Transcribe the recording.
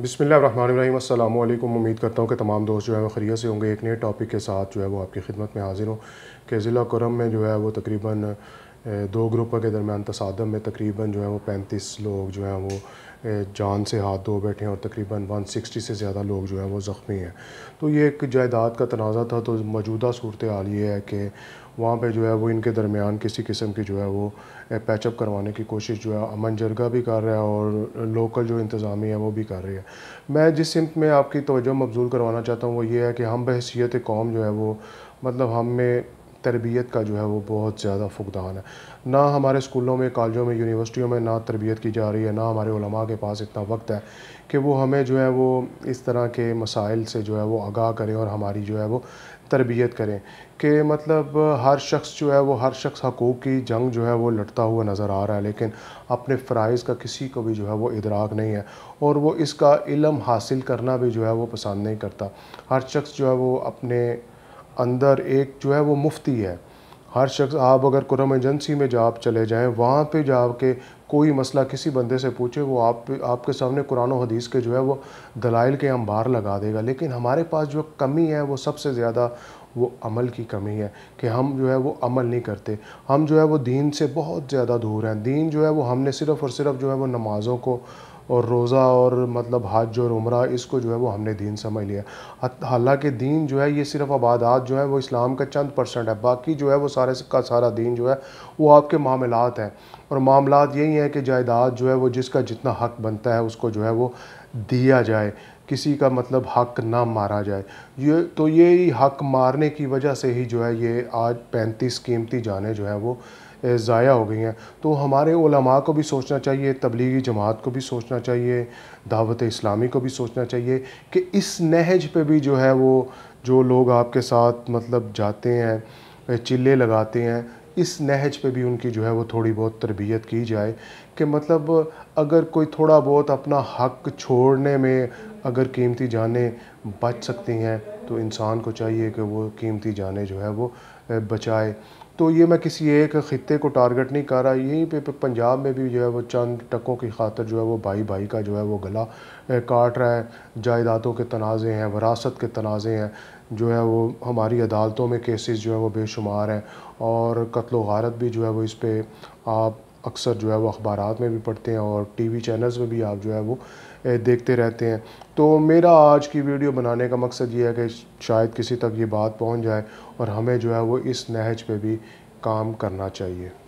बिसमीम उम्मीद करता हूँ कि तमाम दोस्त जो है वो खरीत से होंगे एक नए टॉपिक के साथ जो है वो आपकी खिदमत में हाजिर हूँ कि ज़िला कुरम में जो है वो तकरीबन दो ग्रुपों के दरमियान तसादम में तकरीबन जो है वो पैंतीस लोग जो हैं वो जान से हाथ धो बैठे हैं और तकरीबन 160 से ज़्यादा लोग जो हैं वो ज़ख्मी हैं तो ये एक जायदाद का तनाज़ा था तो मौजूदा सूरत हाल ये है कि वहाँ पे जो है वो इनके दरमियान किसी किस्म की जो है वो पैचअप करवाने की कोशिश जो है अमन जरगा भी कर रहा है और लोकल जो इंतज़ामी है वो भी कर रही है मैं जिस सिमत में आपकी तोजह मबजूल करवाना चाहता हूँ वो ये है कि हम बहसीत कौम जो है वो मतलब हम में तरबियत का जो है वो बहुत ज़्यादा फुकदान है ना हमारे स्कूलों में कॉलेजों में यूनिवर्सिटियों में ना तरबियत की जा रही है ना हमारे उलमा के पास इतना वक्त है कि वो हमें जो है वो इस तरह के मसाइल से जो है वो आगाह करें और हमारी जो है वो तरबियत करें कि मतलब हर शख्स जो है वो हर शख्स हकूक़ की जंग जो है वो लड़ता हुआ नज़र आ रहा है लेकिन अपने फ़राइज़ का किसी को भी जो है वो इदराक नहीं है और वो इसका इलम हासिल करना भी जो है वो पसंद नहीं करता हर शख्स जो है वो अपने अंदर एक जो है वो मुफ्ती है हर शख्स आप अगर कुरम एजेंसी में जा आप चले जाएँ वहाँ पर जा के कोई मसला किसी बंदे से पूछे वो आप आपके सामने कुरान हदीस के जो है वो दलाइल के अंबार लगा देगा लेकिन हमारे पास जो कमी है वो सबसे ज़्यादा वो अमल की कमी है कि हम जो है वो अमल नहीं करते हम जो है वो दीन से बहुत ज़्यादा दूर हैं दीन जो है वो हमने सिर्फ़ और सिर्फ जो है वो नमाज़ों को और रोज़ा और मतलब हज और उम्र इसको जो है वो हमने दीन समझ लिया हालांकि दीन जो है ये सिर्फ आबादात जो है वो इस्लाम का चंद परसेंट है बाकी जो है वो सारे का सारा दीन जो है वो आपके मामलात हैं और मामला यही हैं कि जायदाद जो है वो जिसका जितना हक बनता है उसको जो है वो दिया जाए किसी का मतलब हक ना मारा जाए ये तो ये हक मारने की वजह से ही जो है ये आज पैंतीस कीमती जाने जो है वो ज़ाया हो गई हैं तो हमारे उलमा को भी सोचना चाहिए तबलीगी जमात को भी सोचना चाहिए दावत इस्लामी को भी सोचना चाहिए कि इस नहज पे भी जो है वो जो लोग आपके साथ मतलब जाते हैं चिल्ले लगाते हैं इस नहज पे भी उनकी जो है वो थोड़ी बहुत तरबियत की जाए कि मतलब अगर कोई थोड़ा बहुत अपना हक छोड़ने में अगर कीमती जाने बच सकती हैं तो इंसान को चाहिए कि वो कीमती जाने जो है वो बचाए तो ये मैं किसी एक ख़त्े को टारगेट नहीं कर रहा यहीं पे पंजाब में भी जो है वो चंद टकों की खातर जो है वो भाई भाई का जो है वो गला काट रहा है जायदादों के तनाज़े हैं वरासत के तनाज़े हैं जो है वो हमारी अदालतों में केसेस जो है वो बेशुमार हैं और कत्ल वारत भी जो है वो इस पर आप अक्सर जो है वो अखबार में भी पढ़ते हैं और टीवी चैनल्स में भी आप जो है वो देखते रहते हैं तो मेरा आज की वीडियो बनाने का मकसद ये है कि शायद किसी तक ये बात पहुंच जाए और हमें जो है वो इस नहज पे भी काम करना चाहिए